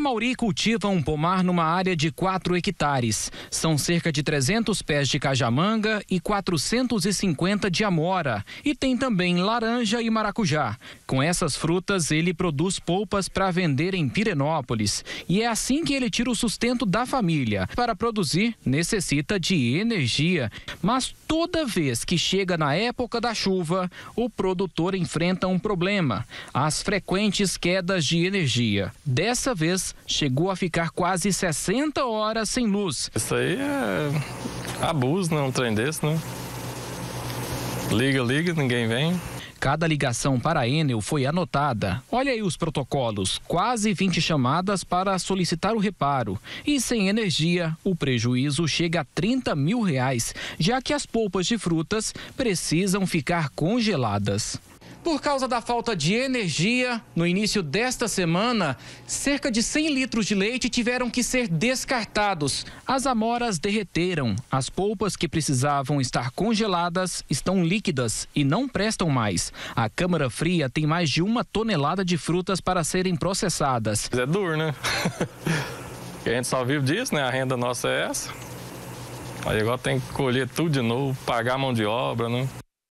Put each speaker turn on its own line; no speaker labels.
Mauri cultiva um pomar numa área de 4 hectares. São cerca de 300 pés de cajamanga e 450 de amora. E tem também laranja e maracujá. Com essas frutas, ele produz polpas para vender em Pirenópolis. E é assim que ele tira o sustento da família. Para produzir, necessita de energia. Mas toda vez que chega na época da chuva, o produtor enfrenta um problema: as frequentes quedas de energia. Dessa vez, chegou a ficar quase 60 horas sem luz. Isso aí é abuso, não, né? um trem desse, né? Liga, liga, ninguém vem. Cada ligação para a Enel foi anotada. Olha aí os protocolos: quase 20 chamadas para solicitar o reparo. E sem energia, o prejuízo chega a 30 mil reais, já que as polpas de frutas precisam ficar congeladas. Por causa da falta de energia, no início desta semana, cerca de 100 litros de leite tiveram que ser descartados. As amoras derreteram, as polpas que precisavam estar congeladas estão líquidas e não prestam mais. A câmara fria tem mais de uma tonelada de frutas para serem processadas. É duro, né?
a gente só vive disso, né? A renda nossa é essa. Aí agora tem que colher tudo de novo, pagar a mão de obra, né?